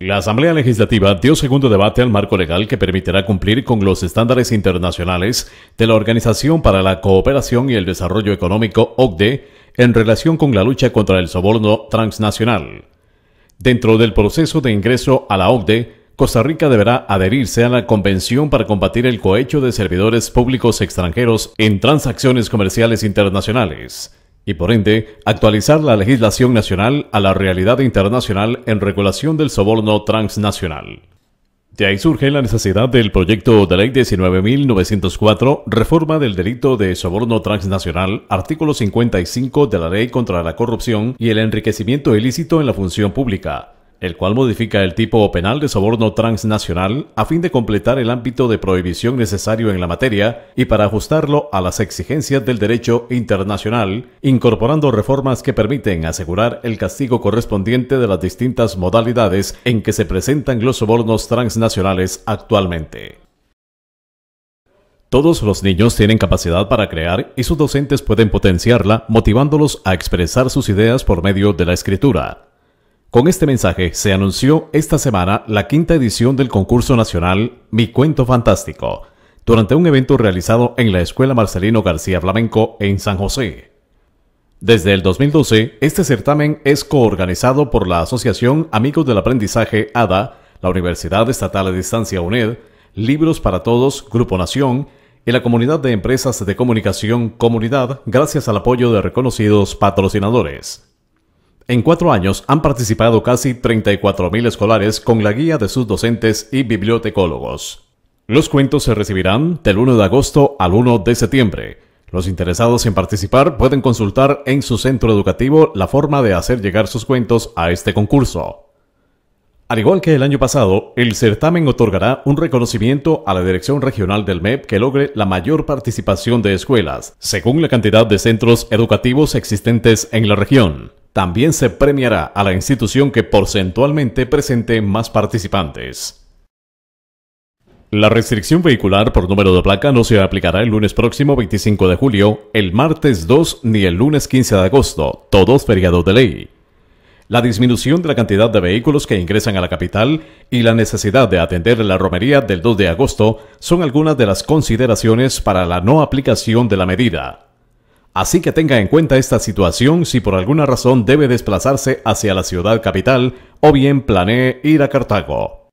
La Asamblea Legislativa dio segundo debate al marco legal que permitirá cumplir con los estándares internacionales de la Organización para la Cooperación y el Desarrollo Económico OCDE en relación con la lucha contra el soborno transnacional. Dentro del proceso de ingreso a la OCDE, Costa Rica deberá adherirse a la Convención para combatir el cohecho de servidores públicos extranjeros en transacciones comerciales internacionales y por ende actualizar la legislación nacional a la realidad internacional en regulación del soborno transnacional. De ahí surge la necesidad del proyecto de ley 19.904, reforma del delito de soborno transnacional, artículo 55 de la ley contra la corrupción y el enriquecimiento ilícito en la función pública, el cual modifica el tipo penal de soborno transnacional a fin de completar el ámbito de prohibición necesario en la materia y para ajustarlo a las exigencias del derecho internacional, incorporando reformas que permiten asegurar el castigo correspondiente de las distintas modalidades en que se presentan los sobornos transnacionales actualmente. Todos los niños tienen capacidad para crear y sus docentes pueden potenciarla motivándolos a expresar sus ideas por medio de la escritura, con este mensaje se anunció esta semana la quinta edición del concurso nacional Mi Cuento Fantástico, durante un evento realizado en la Escuela Marcelino García Flamenco en San José. Desde el 2012, este certamen es coorganizado por la Asociación Amigos del Aprendizaje ADA, la Universidad Estatal de Distancia UNED, Libros para Todos, Grupo Nación y la Comunidad de Empresas de Comunicación Comunidad, gracias al apoyo de reconocidos patrocinadores. En cuatro años han participado casi 34.000 escolares con la guía de sus docentes y bibliotecólogos. Los cuentos se recibirán del 1 de agosto al 1 de septiembre. Los interesados en participar pueden consultar en su centro educativo la forma de hacer llegar sus cuentos a este concurso. Al igual que el año pasado, el certamen otorgará un reconocimiento a la Dirección Regional del MEP que logre la mayor participación de escuelas, según la cantidad de centros educativos existentes en la región. También se premiará a la institución que porcentualmente presente más participantes. La restricción vehicular por número de placa no se aplicará el lunes próximo 25 de julio, el martes 2 ni el lunes 15 de agosto, todos feriados de ley. La disminución de la cantidad de vehículos que ingresan a la capital y la necesidad de atender la romería del 2 de agosto son algunas de las consideraciones para la no aplicación de la medida. Así que tenga en cuenta esta situación si por alguna razón debe desplazarse hacia la ciudad capital o bien planee ir a Cartago.